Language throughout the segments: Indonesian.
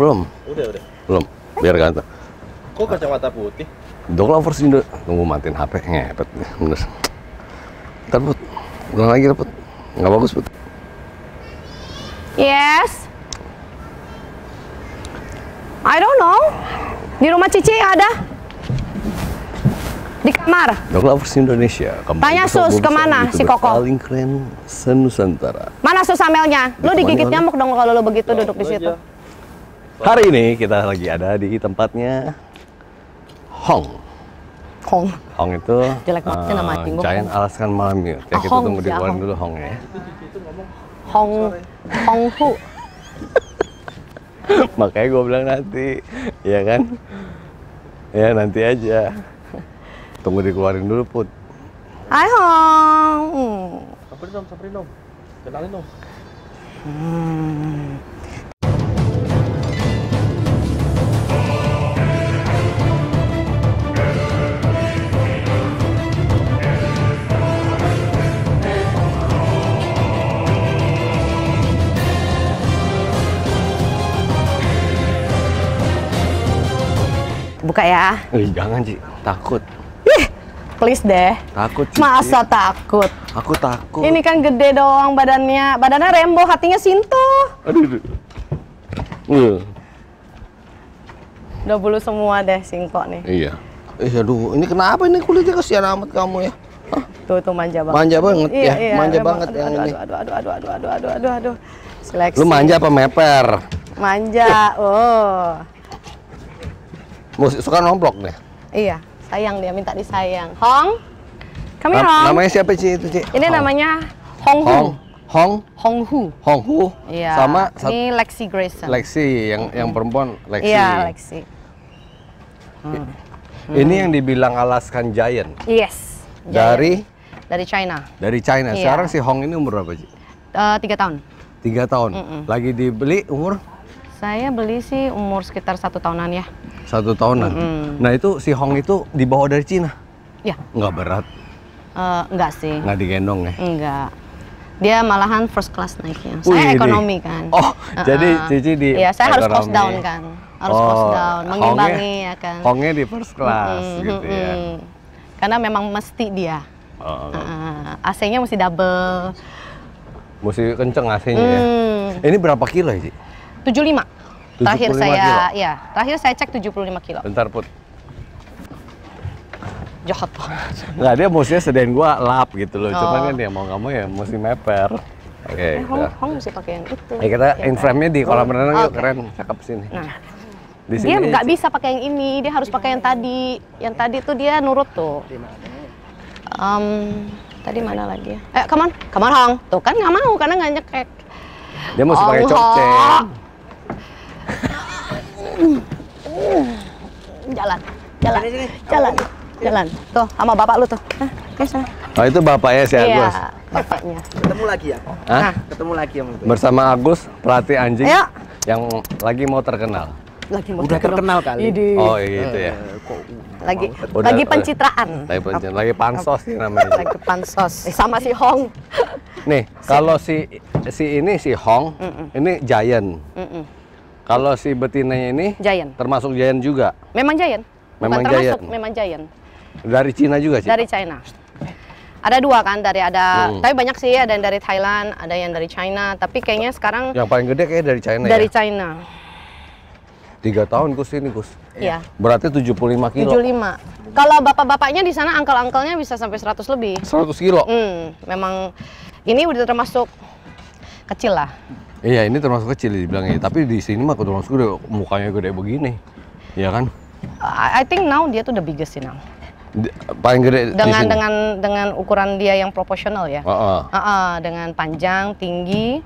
belum. Udah, udah. Belum. Biar ganteng. Kok kacamata putih? Dong lovers ini dulu. Tunggu matiin HP ngepet bener. Ntar put. Ulang lagi put. Nggak bagus put. Yes. I don't know. Di rumah Cici ada? Di kamar. Dog Lovers Indonesia. Kamu Tanya Sus kemana si Koko? Paling keren senusantara. Mana Sus Amelnya? Lu digigit nyamuk dong kalau lu begitu duduk di situ. Hari ini kita lagi ada di tempatnya Hong. Hong. Hong itu jelek banget uh, eh, nama Hong. Giant Alaskan malam Ya, kita Hong, tunggu di ya, luar dulu Hong ya. Hong Hong Hu. Makanya gue bilang nanti, ya kan? Ya nanti aja. Tunggu dikeluarin dulu Put. Hai Hong. sabrin dong, sabrin dong. Kenalin dong. Hmm. buka ya. Eh, jangan sih, takut. Ih, please deh. Takut Cici. Masa takut? Aku takut. Ini kan gede doang badannya. Badannya Rembo, hatinya Sinto. Aduh, aduh. Iya. Udah bulu semua deh singkok nih. Iya. Eh, aduh, ini kenapa ini kulitnya kasihan amat kamu ya? Tuh, tuh manja banget. Manja banget iya, ya, iya, manja banget aduh, yang aduh, ini. Aduh, aduh, aduh, aduh, aduh, aduh, aduh, aduh. Seleksi. Lu manja apa meper? Manja, oh. Musik suka nomplok deh. Iya, sayang dia minta disayang. Hong, kami Na Hong. Namanya siapa sih itu sih? Ini Hong. namanya Hong Hu. Hong. Hong Hong Hu. Hong Hu. Iya. Sama ini Lexi Grayson. Lexi yang -hmm. yang perempuan Lexi. Iya, Lexi. Hmm. Ini hmm. yang dibilang Alaskan Giant. Yes. Giant. Dari dari China. Dari China. Iya. Sekarang si Hong ini umur berapa, Ji? Uh, eh, tiga tahun. Tiga tahun. Mm -mm. Lagi dibeli umur? Saya beli sih umur sekitar satu tahunan ya. Satu tahunan. Mm -hmm. Nah itu si Hong itu dibawa dari Cina? Ya. Nggak berat? Uh, eh, enggak sih. Nggak digendong ya? Enggak. Dia malahan first class naiknya. Wih, saya ekonomi ini. kan. Oh, uh -uh. jadi Cici di Iya, saya ekonomi. harus cost down kan. Harus oh, cost down, mengimbangi ya kan. Hongnya di first class mm -hmm, gitu mm -hmm. ya. Karena memang mesti dia. Oh. Uh, AC-nya mesti double. Mesti kenceng AC-nya ya. mm. ya. Ini berapa kilo ya, Tujuh lima terakhir saya kilo. ya, terakhir saya cek 75 kilo. Bentar put. Jahat banget. dia mestinya sedain gua lap gitu loh. Oh. Cuman kan dia mau kamu ya mesti meper. Oke. Okay, eh, kamu, kamu mesti pakai yang itu. Ya, kita in frame-nya di kolam renang yuk okay. keren, cakep sini. Nah. Di sini dia nggak bisa pakai yang ini, dia harus pakai yang tadi. Yang tadi tuh dia nurut tuh. Um, tadi mana lagi ya? Eh, come on Hong. Tuh kan nggak mau karena nggak nyekek. Dia mesti pakai cokcek jalan jalan jalan jalan tuh sama bapak lu tuh Hah, ya oh itu bapaknya si iya, Agus iya, bapaknya ketemu lagi ya Hah? ketemu lagi ya bersama Agus pelatih anjing yang lagi mau terkenal lagi mau udah terkenal, kali Idi. oh gitu ya eh, lagi udah, lagi eh, pencitraan lagi pencitraan lagi pansos sih namanya lagi pansos eh, sama si Hong nih kalau si si ini si Hong mm -mm. ini Giant mm -mm kalau si betinanya ini giant. Termasuk giant juga. Memang giant. Memang Bukan giant. memang giant. Dari Cina juga sih. Dari China. Ada dua kan dari ada hmm. tapi banyak sih ada yang dari Thailand, ada yang dari China, tapi kayaknya sekarang yang paling gede kayak dari China Dari ya? China. Tiga tahun Gus ini Gus. Iya. Berarti 75 kilo. 75. Kalau bapak-bapaknya di sana angkel-angkelnya bisa sampai 100 lebih. 100 kilo. Hmm, memang ini udah termasuk kecil lah. Iya, ini termasuk kecil ya. Tapi di sini mah termasuk gede, mukanya gede begini. Iya kan? I think now dia tuh the biggest sih now. D paling gede dengan dengan dengan ukuran dia yang proporsional ya. Uh -uh. Uh -uh, dengan panjang, tinggi.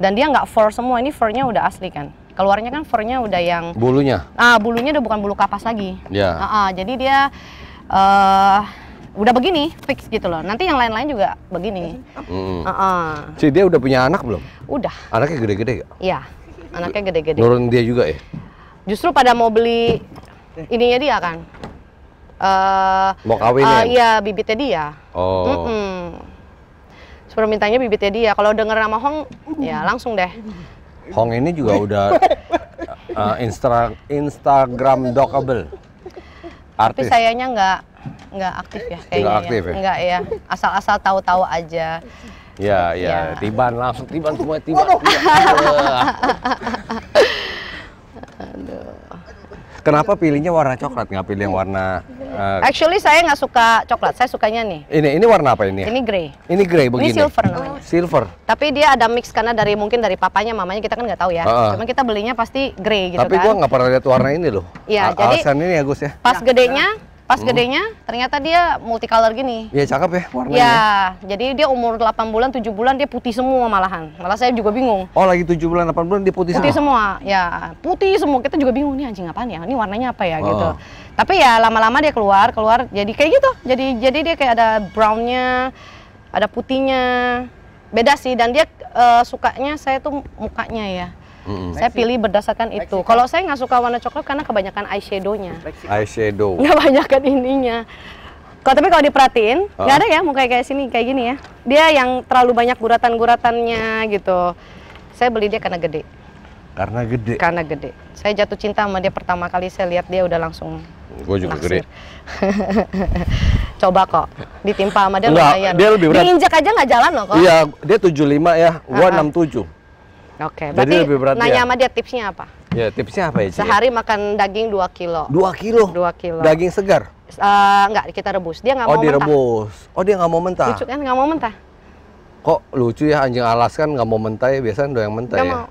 Dan dia nggak fur semua. Ini furnya udah asli kan. Keluarnya kan furnya udah yang bulunya. Ah, bulunya udah bukan bulu kapas lagi. Iya. Yeah. Uh -uh, jadi dia uh, udah begini fix gitu loh. Nanti yang lain-lain juga begini. Hmm. Uh -uh. Si dia udah punya anak belum? Udah. Anaknya gede-gede gak? Iya, anaknya gede-gede. Nurun dia juga ya? Justru pada mau beli ininya dia kan. Uh, mau kawin uh, eh, Iya, bibitnya dia. Oh. Mm -mm. Suruh mintanya bibitnya dia. Kalau denger nama Hong, ya langsung deh. Hong ini juga udah uh, eh, Instagram Instagram dockable. Artis. Tapi sayangnya nggak nggak aktif ya kayaknya. Nggak ya. aktif ya? ya? Nggak ya. Asal-asal tahu-tahu aja. Ya, ya, ya. Tiban langsung tiban semua tiban. tiban. Aduh. Kenapa pilihnya warna coklat nggak pilih yang warna? Uh... Actually saya nggak suka coklat, saya sukanya nih. Ini ini warna apa ini? Ini grey. Ini grey begini. Ini silver namanya. Oh, silver. Tapi dia ada mix karena dari mungkin dari papanya, mamanya kita kan nggak tahu ya. Uh -uh. Cuman kita belinya pasti grey gitu Tapi kan. Tapi gua nggak pernah lihat warna ini loh. Iya. Jadi. Alasan ini ya Gus ya. Pas ya, gedenya ya. Pas hmm. gedenya ternyata dia multicolor gini. Iya cakep ya warnanya. Iya, jadi dia umur 8 bulan, 7 bulan dia putih semua malahan. Malah saya juga bingung. Oh, lagi 7 bulan, 8 bulan dia putih, putih semua. Putih semua. Ya, putih semua. Kita juga bingung nih anjing apaan ya? Ini warnanya apa ya gitu. oh. gitu. Tapi ya lama-lama dia keluar, keluar jadi kayak gitu. Jadi jadi dia kayak ada brownnya, ada putihnya. Beda sih dan dia uh, sukanya saya tuh mukanya ya Mm -hmm. Saya pilih berdasarkan itu. Kalau saya nggak suka warna coklat karena kebanyakan eyeshadownya. Eyeshadow. Nggak banyakkan ininya. Kalau tapi kalau diperhatiin, ah. nggak uh. ada ya muka kayak sini kayak gini ya. Dia yang terlalu banyak guratan-guratannya gitu. Saya beli dia karena gede. Karena gede. Karena gede. Saya jatuh cinta sama dia pertama kali saya lihat dia udah langsung. Gue juga naksir. gede. Coba kok, ditimpa sama dia lumayan. Dia lebih berat. Diinjek aja nggak jalan loh kok. Iya, dia 75 ya, gue uh -huh. 67. Oke, okay, berarti Jadi lebih berat nanya dia. sama dia tipsnya apa? Ya, tipsnya apa ya, Cik? Sehari makan daging 2 kilo. 2 kilo? 2 kilo. Daging segar? Uh, enggak, kita rebus. Dia nggak oh, mau direbus. mentah. Oh, direbus. Oh, dia nggak mau mentah? Lucu kan, nggak mau mentah. Kok lucu ya, anjing alas kan nggak mau mentah ya, biasanya doang mentah gak ya? mau.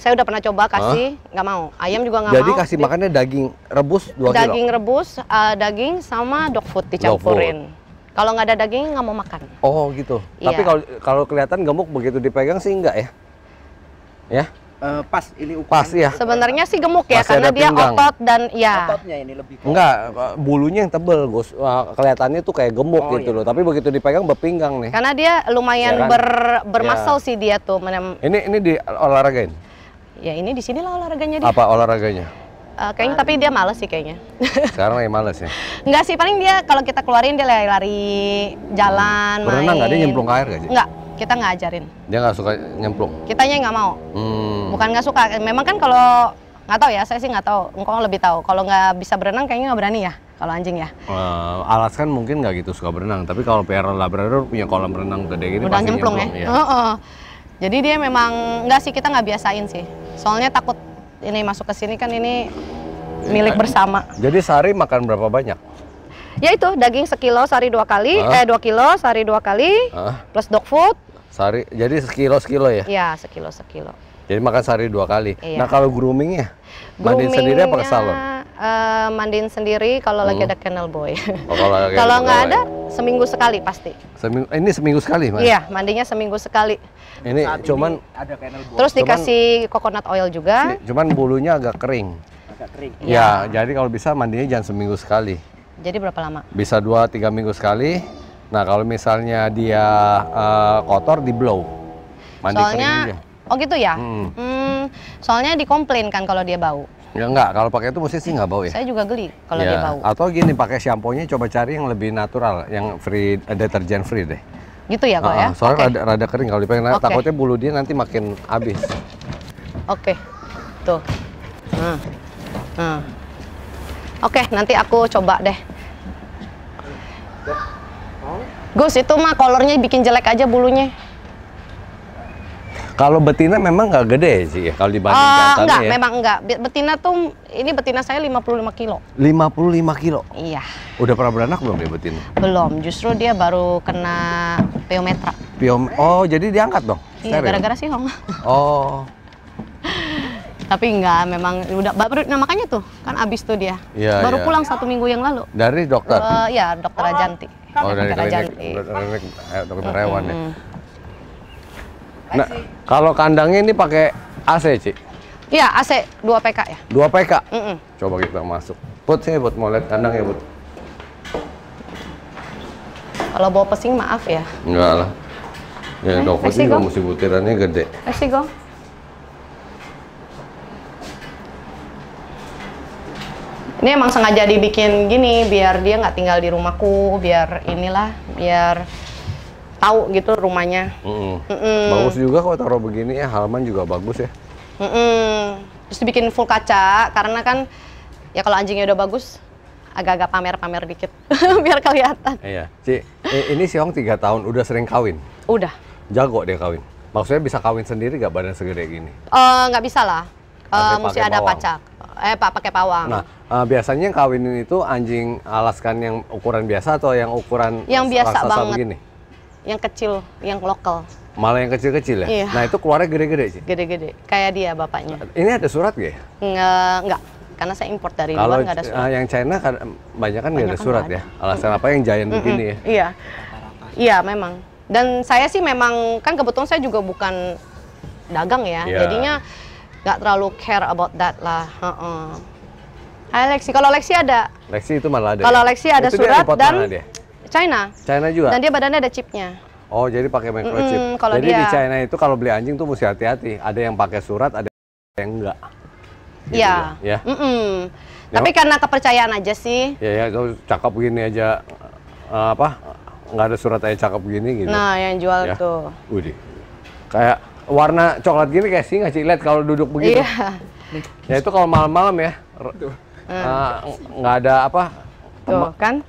Saya udah pernah coba kasih, nggak mau. Ayam juga nggak mau. Jadi kasih makannya daging rebus 2 daging kilo? Daging rebus, uh, daging sama dog food dicampurin. Kalau nggak ada daging nggak mau makan. Oh gitu. Iya. Tapi kalau kalau kelihatan gemuk begitu dipegang sih enggak ya? ya uh, pas ini ukuran pas ya sebenarnya sih gemuk ya karena dia pinggang. otot dan ya ototnya ini lebih enggak bulunya yang tebel Gus kelihatannya tuh kayak gemuk oh, gitu iya. loh tapi begitu dipegang berpinggang nih karena dia lumayan ya kan? ber bermasal ya. sih dia tuh menem ini ini di olahragain ya ini di sini lah olahraganya dia apa olahraganya Uh, kayaknya tapi dia males sih kayaknya. Sekarang lagi males ya? Enggak sih, paling dia kalau kita keluarin dia lari-lari, jalan, Berenang main. nggak? Dia nyemplung ke air nggak? Enggak, kita nggak ajarin. Dia nggak suka nyemplung. Kitanya nggak mau. Hmm. Bukan nggak suka. Memang kan kalau nggak tahu ya, saya sih nggak tahu. Engkau lebih tahu. Kalau nggak bisa berenang, kayaknya nggak berani ya. Kalau anjing ya. Uh, alas kan mungkin nggak gitu suka berenang. Tapi kalau PR Labrador punya kolam renang gede gini Udah pasti nyemplung, nyemplung ya. ya. Uh -uh. Jadi dia memang nggak sih kita nggak biasain sih. Soalnya takut ini masuk ke sini kan ini milik bersama. Jadi sehari makan berapa banyak? Ya itu daging sekilo sehari dua kali, huh? eh dua kilo sehari dua kali, huh? plus dog food, Sehari, jadi sekilo-sekilo ya? Iya, sekilo-sekilo. Jadi makan sehari dua kali. Iya. Nah kalau groomingnya, mandiin sendiri apa ke salon? Uh, eh, mandiin sendiri kalau hmm. lagi ada kennel boy. Oh, kalau nggak ada, seminggu sekali pasti. Seminggu, eh, ini seminggu sekali? Mas? Iya, mandinya seminggu sekali. Ini Saat cuman ini ada kennel boy. Terus dikasih cuman, coconut oil juga. Cuman bulunya agak kering. Agak kering. Ya, ya jadi kalau bisa mandinya jangan seminggu sekali. Jadi berapa lama? Bisa dua tiga minggu sekali Nah kalau misalnya dia uh, kotor di blow, mandi Soalnya, aja. oh gitu ya. Hmm. Hmm, soalnya dikomplain kan kalau dia bau. Ya enggak, kalau pakai itu mesti sih nggak bau ya. Saya juga geli kalau ya. dia bau. Atau gini pakai shampoo-nya coba cari yang lebih natural, yang free eh, deterjen free deh. Gitu ya kok uh -uh. ya. Soalnya okay. rada, rada kering kalau dipakai, okay. takutnya bulu dia nanti makin habis. Oke, okay. tuh. Hmm. Hmm. Oke, okay, nanti aku coba deh. Gus itu mah kolornya bikin jelek aja bulunya. Kalau betina memang nggak gede sih ya, kalau dibandingkan. uh, enggak, ya. memang enggak. Betina tuh ini betina saya 55 kilo. 55 kilo. Iya. Udah pernah beranak belum ya betina? Belum, justru dia baru kena piometra. Piom Oh, jadi diangkat dong. Iya, gara-gara sih Hong? Oh. Tapi enggak, memang udah baru nah makanya tuh kan abis tuh dia. Ya, baru ya. pulang satu minggu yang lalu. Dari dokter? Uh, dokter oh, Ajanti. Oh dari klinik, klinik dokter hewan ya. Nah, kalau kandangnya ini pakai AC, Ci? Iya, AC 2 PK ya. 2 PK? Mm -mm. Coba kita masuk. Put sini, Put. Mau lihat kandang ya, Put. Kalau bawa pesing, maaf ya. Enggak lah. Ya, eh, dokter juga mesti butirannya gede. Kasih, Gong. ini emang sengaja dibikin gini biar dia nggak tinggal di rumahku biar inilah biar tahu gitu rumahnya mm -mm. Mm -mm. bagus juga kok taruh begini ya halaman juga bagus ya mm -mm. terus dibikin full kaca karena kan ya kalau anjingnya udah bagus agak-agak pamer-pamer dikit biar kelihatan iya Ci, ini si Hong tiga tahun udah sering kawin udah jago dia kawin maksudnya bisa kawin sendiri gak badan segede gini eh, nggak uh, bisa lah uh, mesti ada pawang. pacak eh pak pakai pawang. Nah, uh, biasanya yang kawinin itu anjing alaskan yang ukuran biasa atau yang ukuran yang biasa banget begini? Yang kecil, yang lokal. Malah yang kecil-kecil ya? Iya. Nah, itu keluarnya gede-gede sih. Gede-gede, kayak dia bapaknya. Ini ada surat gak ya? enggak. Karena saya import dari Kalau luar enggak ada eh, surat. yang China kan, banyak kan enggak ada kan surat ya? ada. ya. Alasan apa yang giant begini ya? Iya. Iya, memang. Dan saya sih memang kan kebetulan saya juga bukan dagang ya. Yeah. Jadinya nggak terlalu care about that lah. Uh -uh. Hai Lexi, kalau Lexi ada. Lexi itu malah ada. Kalau Alexi ya? Lexi ada surat dan China. China juga. Dan dia badannya ada chipnya. Oh, jadi pakai microchip. Mm -hmm, kalau jadi dia... di China itu kalau beli anjing tuh mesti hati-hati. Ada yang pakai surat, ada yang enggak. Gitu iya. Gitu ya. ya. Mm -mm. Tapi karena kepercayaan aja sih. Ya ya, kalau cakep gini aja uh, apa? Nggak ada surat aja cakep gini gitu. Nah, yang jual ya. tuh. Udih. Kayak warna coklat gini kayak sih nggak lihat kalau duduk begitu. Iya. Ya itu kalau malam-malam ya hmm. eh, nggak uh, ada apa? Tuh kan?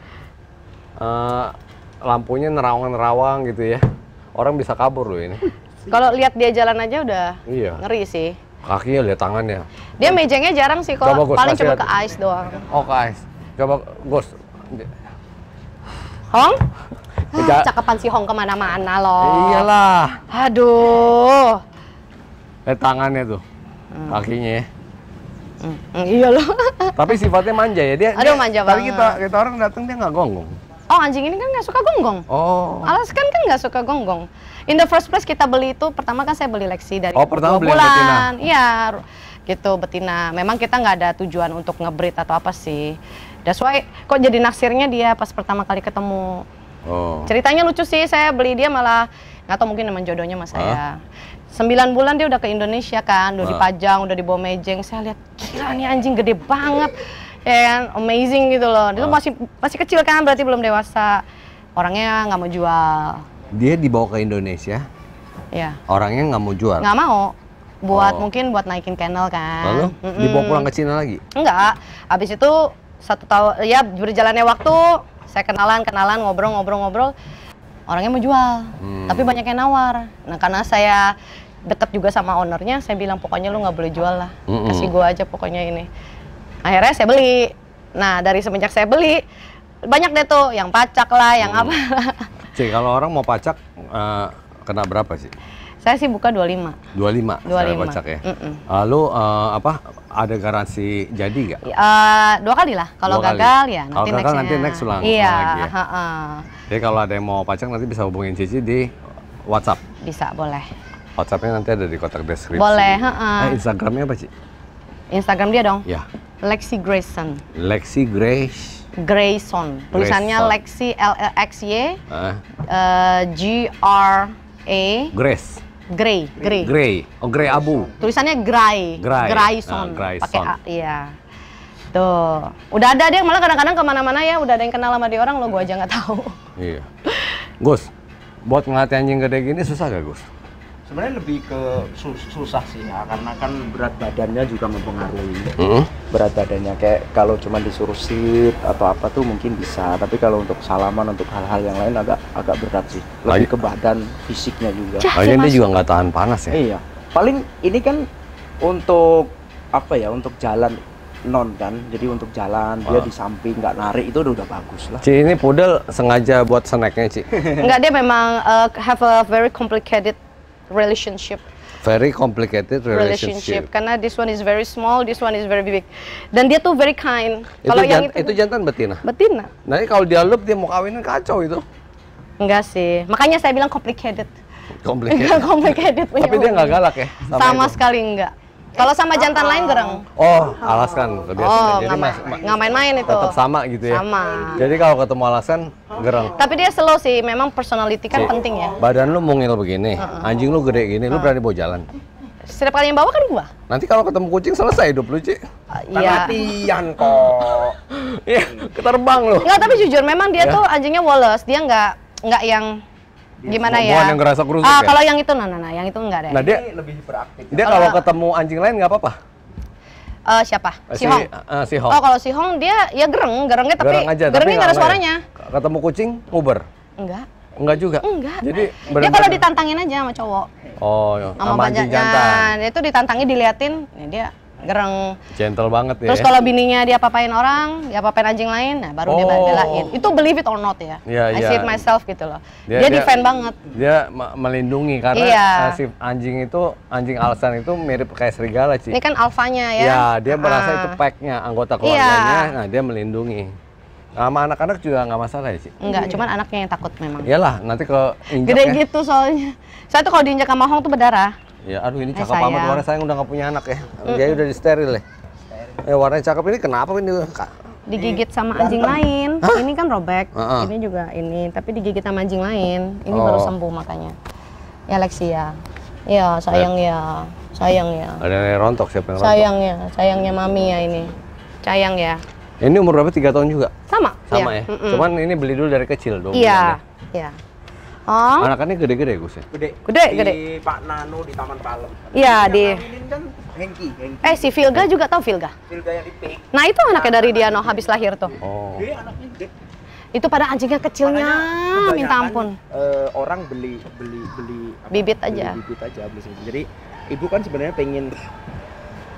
Uh, lampunya nerawang-nerawang gitu ya. Orang bisa kabur loh ini. Kalau lihat dia jalan aja udah iya. ngeri sih. Kakinya lihat tangannya. Dia mejanya jarang sih kalau paling cuma ke ice doang. Oh ke ice. Coba Gus. Hong? cakapan ah, Cakepan si Hong kemana-mana loh. Iyalah. Aduh. Eh tangannya tuh, hmm. kakinya ya. hmm, hmm, iya loh. Tapi sifatnya manja ya dia. Aduh dia, manja banget. Tapi kita kita orang datang dia nggak gonggong. Oh anjing ini kan nggak suka gonggong. Oh. Alas kan kan nggak suka gonggong. In the first place kita beli itu pertama kan saya beli Lexi dari oh, pertama beli bulan. Iya gitu betina. Memang kita nggak ada tujuan untuk ngebreed atau apa sih. That's why kok jadi naksirnya dia pas pertama kali ketemu Oh. Ceritanya lucu sih, saya beli dia malah nggak tahu mungkin memang jodohnya mas saya. Sembilan bulan dia udah ke Indonesia kan, udah huh? dipajang, udah dibawa mejeng. Saya lihat gila nih anjing gede banget, ya kan, amazing gitu loh. Dia tuh masih masih kecil kan, berarti belum dewasa. Orangnya nggak mau jual. Dia dibawa ke Indonesia. Ya. Orangnya nggak mau jual. Nggak mau buat oh. mungkin buat naikin kennel kan. Lalu mm -mm. dibawa pulang ke Cina lagi? Enggak. abis itu satu tahun ya berjalannya waktu saya kenalan kenalan ngobrol ngobrol ngobrol orangnya mau jual hmm. tapi banyak yang nawar nah karena saya deket juga sama ownernya saya bilang pokoknya lu nggak boleh jual lah mm -mm. kasih gua aja pokoknya ini akhirnya saya beli nah dari semenjak saya beli banyak deh tuh yang pacak lah yang hmm. apa sih kalau orang mau pacak uh, kena berapa sih saya sih buka 25. 25. 25. Saya kocak ya. Mm -mm. Lalu uh, apa ada garansi jadi nggak? Uh, dua kali lah. Kalau gagal kali. ya nanti next. Kalau nanti next ulang iya, lagi. Ya. Jadi kalau ada yang mau pajak nanti bisa hubungin Cici di WhatsApp. Bisa, boleh. WhatsAppnya nanti ada di kotak deskripsi. Boleh, ha -ha. Eh, Instagramnya apa, Ci? Instagram dia dong? Iya. Lexi Grayson. Lexi Grace Grayson. Tulisannya Grayson. Lexi L X Y uh. Uh, G R A Grace. Grey, grey. Grey. Oh, grey abu. Tulisannya gray. Gray. Grayson. Ah, uh, grayson. Pakai A, iya. Tuh. Udah ada dia malah kadang-kadang kemana-mana ya udah ada yang kenal sama dia orang, lo gue aja nggak tahu. Iya. Gus, buat ngelatih anjing gede gini susah gak Gus? sebenarnya lebih ke sus susah sih ya karena kan berat badannya juga mempengaruhi hmm berat badannya kayak kalau cuma disuruh sit atau apa tuh mungkin bisa tapi kalau untuk salaman untuk hal-hal yang lain agak agak berat sih lebih Lagi, ke badan fisiknya juga Lagian dia juga nggak tahan panas ya iya paling ini kan untuk apa ya untuk jalan non kan jadi untuk jalan oh. dia ah. di samping nggak narik itu udah, udah bagus lah Ci ini pudel sengaja buat snacknya Ci nggak dia memang uh, have a very complicated relationship. Very complicated relationship. relationship. Karena this one is very small, this one is very big. Dan dia tuh very kind. Kalau yang itu, itu jantan betina. Betina. Nanti kalau dia lup dia mau kawinin kacau itu. Enggak sih. Makanya saya bilang complicated. Complicated. complicated Tapi dia nggak galak ya? Sama, sama sekali enggak. Kalau sama jantan lain gereng? Oh, Alaskan kebiasaan. Oh, Jadi nggak main-main itu. Tetap sama gitu ya. Sama. Jadi kalau ketemu Alaskan gereng. Tapi dia slow sih, memang personality kan si. penting ya. Badan lu mungil begini, anjing lu gede gini, lu berani bawa jalan. Setiap kali yang bawa kan gua. Nanti kalau ketemu kucing selesai hidup lu, Ci. Iya. Latihan kok. Iya, keterbang lu. Enggak, tapi jujur memang dia ya. tuh anjingnya Wallace, dia nggak nggak yang Iya. gimana ya? yang ngerasa kerusuk ah, ya? Kalau yang itu, nah, nah, nah, yang itu enggak deh. Nah dia lebih hiperaktif. Dia kalau ketemu anjing lain nggak apa-apa? Uh, siapa? Eh, si, Hong. Uh, si Hong. Oh kalau si Hong dia ya gereng, gerengnya tapi gereng aja, gerengnya nggak ada ya? suaranya. Ya. Ketemu kucing, uber. Enggak. Enggak juga. Enggak. Jadi dia ya, kalau ditantangin aja sama cowok. Oh, iya. sama, sama anjing jantan. Itu ditantangin diliatin, ya dia gereng. Gentle banget ya. Terus kalau bininya dia papain orang, dia papain anjing lain, nah baru oh. dia belain. Itu believe it or not ya. Yeah, I yeah. see it myself gitu loh. Dia, dia, dia defend banget. Dia melindungi karena yeah. Iya. si anjing itu anjing alasan itu mirip kayak serigala sih. Ini kan alfanya ya. Ya dia merasa uh. itu packnya anggota keluarganya, yeah. nah dia melindungi sama anak-anak juga nggak masalah ya sih? Enggak, cuman anaknya yang takut memang. Iyalah, nanti ke injeknya. Gede gitu soalnya. Saya tuh kalau diinjak sama Hong tuh berdarah. Ya, aduh ini eh, cakep amat warna sayang udah nggak punya anak ya. Dia udah di ya. steril ya. Eh warna cakep ini kenapa ini digigit sama anjing lain. Hah? Ini kan robek, uh-uh. ini juga ini, tapi digigit sama anjing lain. Ini oh. baru sembuh makanya. Ya Lexia. Ya, sayang ya. Sayang ya. Ada yang rontok siapa yang rontok? Sayang ya, sayangnya mami ya ini. Sayang ya. Ini umur berapa? Tiga tahun juga? Sama. Sama iya. ya. ya? Mm -mm. Cuman ini beli dulu dari kecil dong. Iya. Iya. Oh. Anakannya gede-gede Gus ya? Gede. Gede, di gede. Pak Nano di Taman Palem. Iya, di kan Hengki, Hengki. Eh, si Vilga juga tahu Vilga? Vilga yang di P. Nah, itu anaknya dari dia no habis lahir tuh. Oh. Dia anaknya gede. Itu pada anjingnya kecilnya, minta ampun. Uh, orang beli beli beli apa, bibit aja. bibit aja beli sendiri. Jadi ibu kan sebenarnya pengen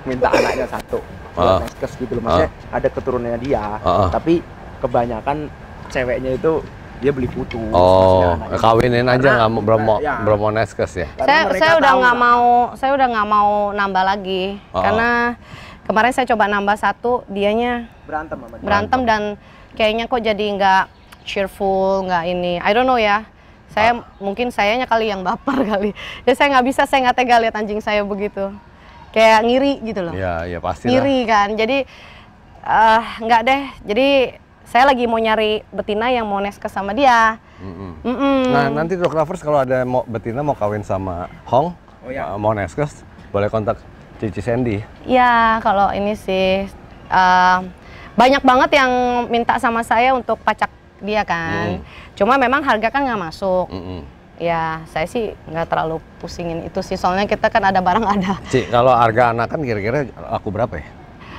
minta anaknya satu. Uh. gitu loh, maksudnya uh. ada keturunannya dia, uh. tapi kebanyakan ceweknya itu dia beli putu. Oh, kawinin aja nggak mau bromo ya. bromo neskes ya. Saya saya udah nggak mau saya udah nggak mau nambah lagi oh. karena kemarin saya coba nambah satu dianya berantem berantem, berantem dan kayaknya kok jadi nggak cheerful nggak ini I don't know ya saya oh. mungkin sayanya kali yang baper kali ya saya nggak bisa saya nggak tega lihat anjing saya begitu kayak ngiri gitu loh Iya iya pasti ngiri kan jadi eh, nggak uh, deh jadi saya lagi mau nyari betina yang mau neskes sama dia. Mm -mm. Mm -mm. Nah nanti dok lovers kalau ada mau betina mau kawin sama Hong, oh, iya. Uh, mau neskes, boleh kontak Cici Sandy. Ya kalau ini sih uh, banyak banget yang minta sama saya untuk pacak dia kan. Mm. Cuma memang harga kan nggak masuk. Mm -mm. Ya, saya sih nggak terlalu pusingin itu sih, soalnya kita kan ada barang ada. Cik, kalau harga anak kan kira-kira aku berapa ya?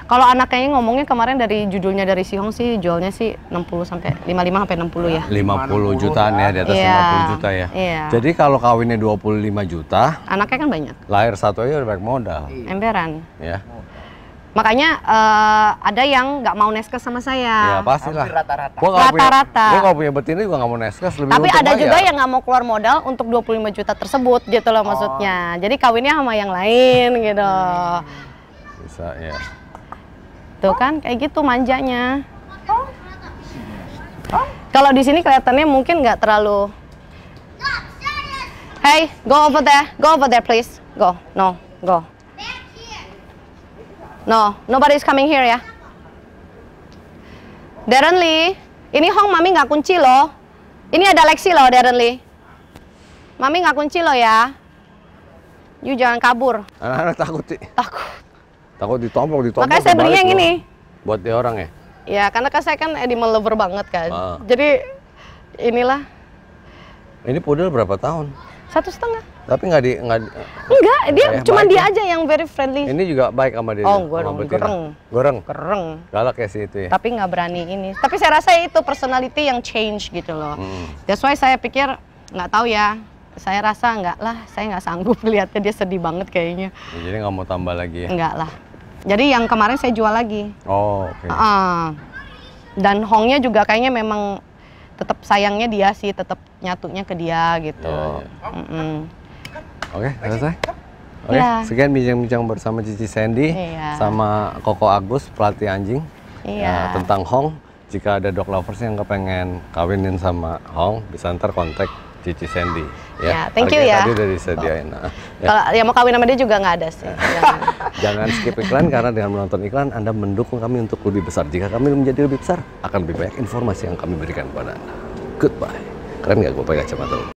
Kalau anaknya ngomongnya kemarin dari judulnya dari Si Hong sih jualnya sih 60 sampai 55 sampai 60 ya. 50 jutaan ya di atas yeah. 50 juta ya. Yeah. Jadi kalau kawinnya 25 juta, anaknya kan banyak. Lahir satu aja udah banyak modal. Iya. emberan Ya. Makanya uh, ada yang nggak mau neskes sama saya. Ya pastilah. Rata-rata. Rata-rata. Gue kalau punya betina juga nggak mau neskes lebih Tapi ada bayar. juga yang nggak mau keluar modal untuk 25 juta tersebut gitu loh oh. maksudnya. Jadi kawinnya sama yang lain gitu. Bisa ya. Tuh kan kayak gitu manjanya. Oh. Oh. Kalau di sini kelihatannya mungkin nggak terlalu. Hey, go over there, go over there please, go, no, go. No, nobody's coming here ya. Darren Lee, ini Hong Mami nggak kunci loh. Ini ada Lexi loh Darren Lee. Mami nggak kunci loh ya. You jangan kabur. Anak-anak takut sih. Takut. Takut ditompok, ditompok. Makanya saya belinya yang ini. Buat dia orang ya? Ya, karena kan saya kan animal lover banget kan. Ah. Jadi inilah. Ini pudel berapa tahun? Satu setengah. Tapi nggak di nggak. Enggak, eh, dia eh, cuma dia ya? aja yang very friendly. Ini juga baik sama dia. Oh, ya, gue dong, Goreng. Goreng Gereng. Galak ya sih itu ya. Tapi nggak berani ini. Tapi saya rasa itu personality yang change gitu loh. Hmm. That's why saya pikir nggak tahu ya saya rasa enggak lah, saya nggak sanggup lihatnya dia sedih banget kayaknya. Ya, jadi nggak mau tambah lagi ya? Enggak lah. Jadi yang kemarin saya jual lagi. Oh, oke. Okay. Uh, dan Hongnya juga kayaknya memang tetap sayangnya dia sih, tetap nyatunya ke dia gitu. Yeah, yeah. Mm -hmm. Oke, okay, selesai. Oke, okay, iya. yeah. sekian bincang-bincang bersama Cici Sandy yeah. sama Koko Agus pelatih anjing yeah. uh, ya, tentang Hong. Jika ada dog lovers yang kepengen kawinin sama Hong, bisa ntar kontak Cici Sandy. Ya, yeah, thank you ya. Tadi udah disediain. Oh. Ya. Kalau yang mau kawin sama dia juga nggak ada sih. Jangan. Jangan skip iklan karena dengan menonton iklan Anda mendukung kami untuk lebih besar. Jika kami menjadi lebih besar, akan lebih banyak informasi yang kami berikan kepada Anda. Goodbye. Keren nggak gue pakai kacamata?